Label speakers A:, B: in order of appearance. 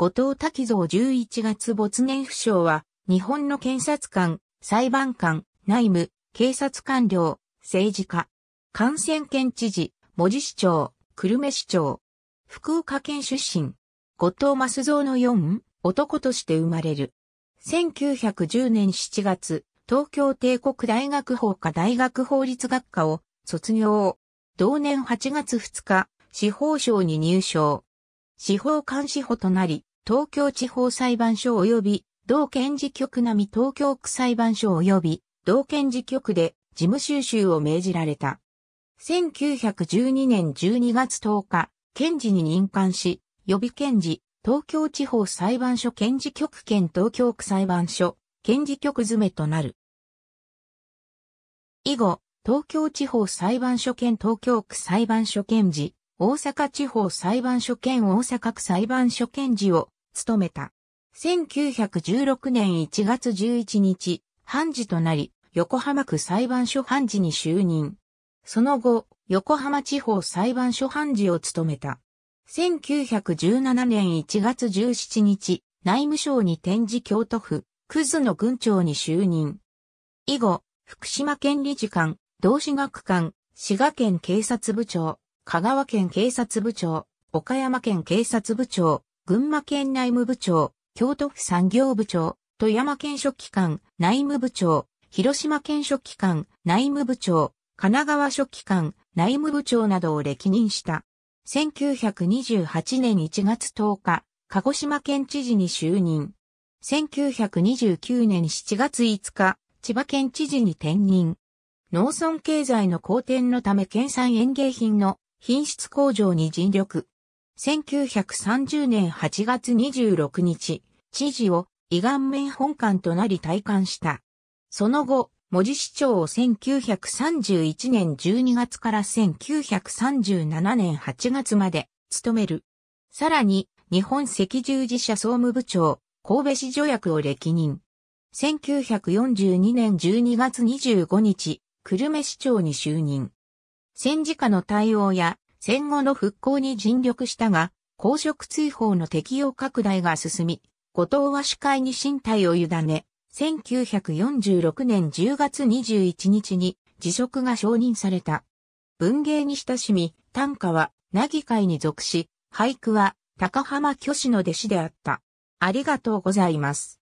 A: 後藤滝蔵11月没年不詳は、日本の検察官、裁判官、内務、警察官僚、政治家、感染県知事、文字市長、久留米市長、福岡県出身、後藤増蔵の4、男として生まれる。1910年7月、東京帝国大学法科大学法律学科を卒業。同年8月2日、司法省に入省。司法監視法となり、東京地方裁判所及び同検事局並み東京区裁判所及び同検事局で事務収集を命じられた。1912年12月10日、検事に任官し、予備検事、東京地方裁判所検事局兼東京区裁判所、検事局詰めとなる。以後、東京地方裁判所兼東京区裁判所検事、大阪地方裁判所兼大阪区裁判所検事を務めた。1916年1月11日、判事となり、横浜区裁判所判事に就任。その後、横浜地方裁判所判事を務めた。1917年1月17日、内務省に転じ京都府、くずの郡長に就任。以後、福島県理事官、同志学官、滋賀県警察部長、香川県警察部長、岡山県警察部長、群馬県内務部長、京都府産業部長、富山県書記官、内務部長、広島県書記官、内務部長、神奈川書記官、内務部長などを歴任した。1928年1月10日、鹿児島県知事に就任。1929年7月5日、千葉県知事に転任。農村経済の好転のため県産園芸品の品質向上に尽力。1930年8月26日、知事を胃顔面本館となり退官した。その後、文字市長を1931年12月から1937年8月まで務める。さらに、日本赤十字社総務部長、神戸市助役を歴任。1942年12月25日、久留米市長に就任。戦時下の対応や戦後の復興に尽力したが、公職追放の適用拡大が進み、後藤は司会に身体を委ね、1946年10月21日に辞職が承認された。文芸に親しみ、短歌は、なぎ会に属し、俳句は、高浜虚子の弟子であった。ありがとうございます。